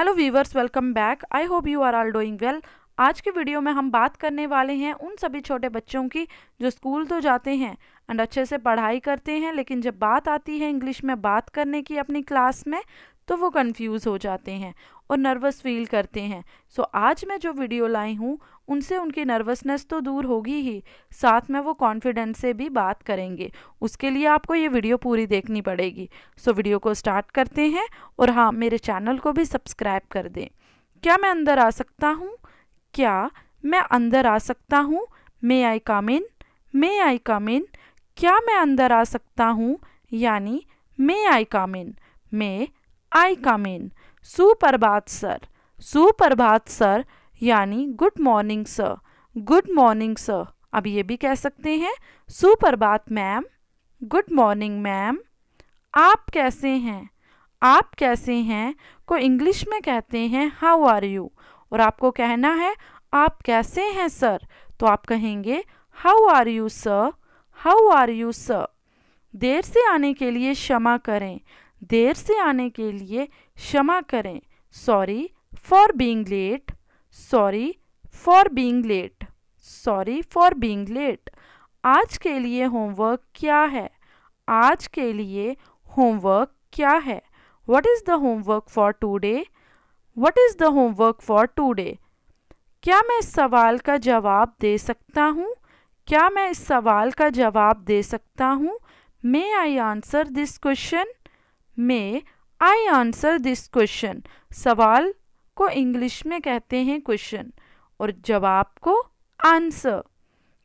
hello viewers welcome back I hope you are all doing well आज के video में हम बात करने वाले हैं उन सभी छोटे बच्चों की जो स्कूल तो जाते हैं एंड अच्छे से पढ़ाई करते हैं लेकिन जब बात आती है इंग्लिश में बात करने की अपनी क्लास में तो वो कंफ्यूज हो जाते हैं और नर्वस फील करते हैं सो आज मैं जो वीडियो लाई हूँ उनसे उनकी नर्वसनेस तो दूर होगी ही साथ में वो कॉन्फिडेंस से भी बात करेंगे उसके लिए आपको ये वीडियो पूरी देखनी पड़ेगी सो वीडियो को स्टार्ट करते हैं और हाँ मेरे चैनल को भी सब्सक्राइब कर दें क्या मैं अंदर आ सकता हूँ क्या मैं अंदर आ सकता हूँ मे आई कम इन मे आई कम इन क्या मैं अंदर आ सकता हूँ यानी मे आई कम इन मे आई कम इन सुप्रभात सर सुप्रभात सर यानी good morning sir good morning sir अब ये भी कह सकते हैं सुप्रभात मैम गुड मॉर्निंग मैम आप कैसे हैं आप कैसे हैं को इंग्लिश में कहते हैं हाउ आर यू और आपको कहना है आप कैसे हैं सर तो आप कहेंगे how are you sir how are you sir देर से आने के लिए क्षमा करें देर से आने के लिए क्षमा करें sorry for being late sorry for being late sorry for being late आज के लिए होमवर्क क्या है आज के लिए होमवर्क क्या है what is the homework for today what is the homework for today क्या मैं इस सवाल का जवाब दे सकता हूँ क्या मैं इस सवाल का जवाब दे सकता हूँ may I answer this question may I answer this question सवाल को इंग्लिश में कहते हैं क्वेश्चन और जवाब को आंसर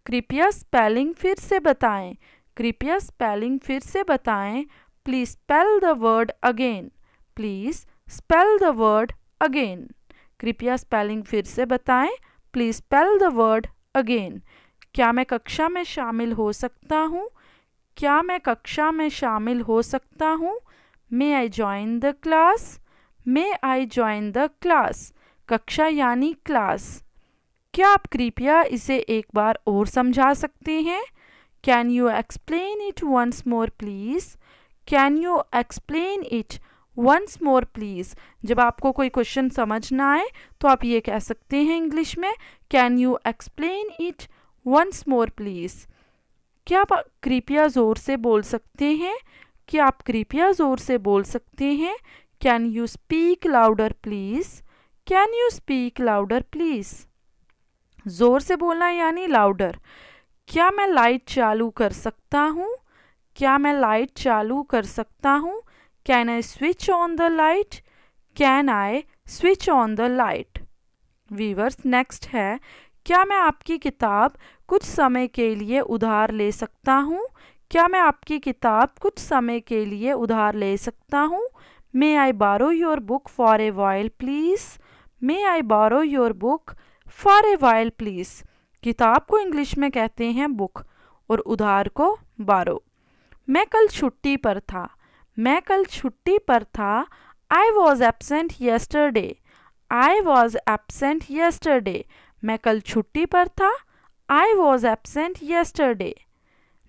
कृपया स्पेलिंग फिर से बताएं कृपया स्पेलिंग फिर से बताएं please spell the word again please spell the word again कृपया स्पेलिंग फिर से बताएं please spell the word again क्या मैं कक्षा में शामिल हो सकता हूँ क्या मैं कक्षा में शामिल हो सकता हूँ may I join the class may I join the class कक्षा यानी क्लास क्या आप कृपया इसे एक बार और समझा सकते हैं can you explain it once more please can you explain it once more please जब आपको कोई क्वेश्चन समझ ना आए तो आप ये कह सकते हैं इंग्लिश में can you explain it once more please क्या आप कृपया ज़ोर से बोल सकते हैं क्या आप कृपया ज़ोर से बोल सकते हैं can you speak louder please can you speak louder please ज़ोर से बोलना यानी लाउडर क्या मैं लाइट चालू कर सकता हूँ क्या मैं लाइट चालू कर सकता हूँ can I switch on the light can I switch on the light viewers next है क्या मैं आपकी किताब कुछ समय के लिए उधार ले सकता हूँ क्या मैं आपकी किताब कुछ समय के लिए उधार ले सकता हूँ may I borrow your book for a while please may I borrow your book for a while please किताब को इंग्लिश में कहते हैं बुक और उधार को बारो मैं कल छुट्टी पर था मैं कल छुट्टी पर था I was absent yesterday I was absent yesterday मैं कल छुट्टी पर था I was absent yesterday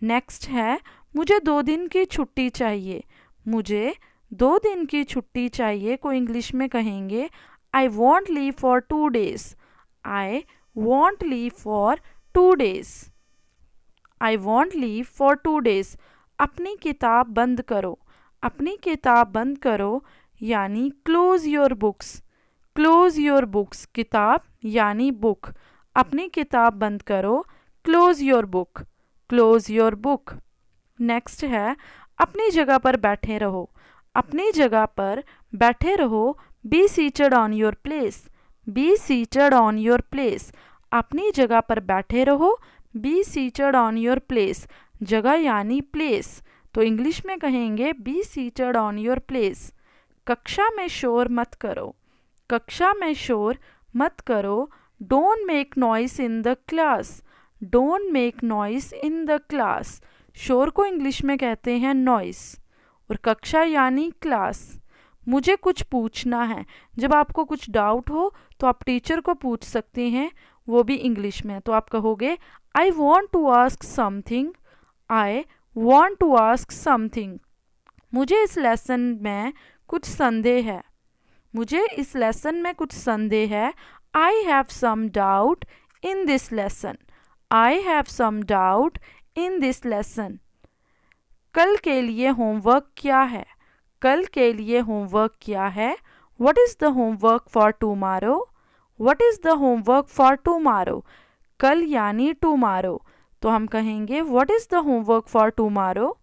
next है मुझे दो दिन की छुट्टी चाहिए मुझे दो दिन की छुट्टी चाहिए को इंग्लिश में कहेंगे I want leave for two days I want leave for two days I want leave for two days अपनी किताब बंद करो अपनी किताब बंद करो यानी close your books close your books किताब यानी बुक अपनी किताब बंद करो close your book close your book next है अपनी जगह पर बैठे रहो अपनी जगह पर बैठे रहो be seated on your place be seated on your place अपनी जगह पर बैठे रहो be seated on your place जगह यानी प्लेस तो इंग्लिश में कहेंगे be seated on your place कक्षा में शोर मत करो कक्षा में शोर मत करो don't make noise in the class don't make noise in the class शोर को इंग्लिश में कहते हैं नॉइस और कक्षा यानी क्लास मुझे कुछ पूछना है जब आपको कुछ डाउट हो तो आप टीचर को पूछ सकते हैं वो भी इंग्लिश में तो आप कहोगे I want to ask something I want to ask something मुझे इस लेसन में कुछ संदेह है मुझे इस लेसन में कुछ संदेह है I have some doubt in this lesson I have some doubt in this lesson कल के लिए होमवर्क क्या है कल के लिए होमवर्क क्या है what is the homework for tomorrow what is the homework for tomorrow कल यानी टूमारो तो हम कहेंगे what is the homework for tomorrow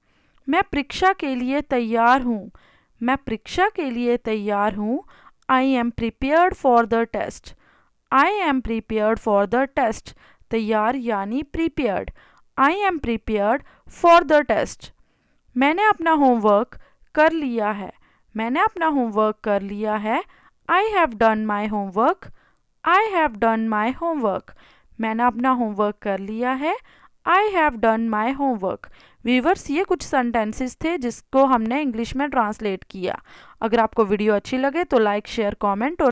मैं परीक्षा के लिए तैयार हूँ मैं परीक्षा के लिए तैयार हूँ I am prepared for the test I am prepared for the test तैयार यानी prepared I am prepared for the test मैंने अपना होमवर्क कर लिया है मैंने अपना होमवर्क कर लिया है I have done my homework I have done my homework मैंने अपना होमवर्क कर लिया है I have done my homework viewers ये कुछ सेंटेंसेस थे जिसको हमने इंग्लिश में ट्रांसलेट किया अगर आपको वीडियो अच्छी लगे तो लाइक शेयर कॉमेंट और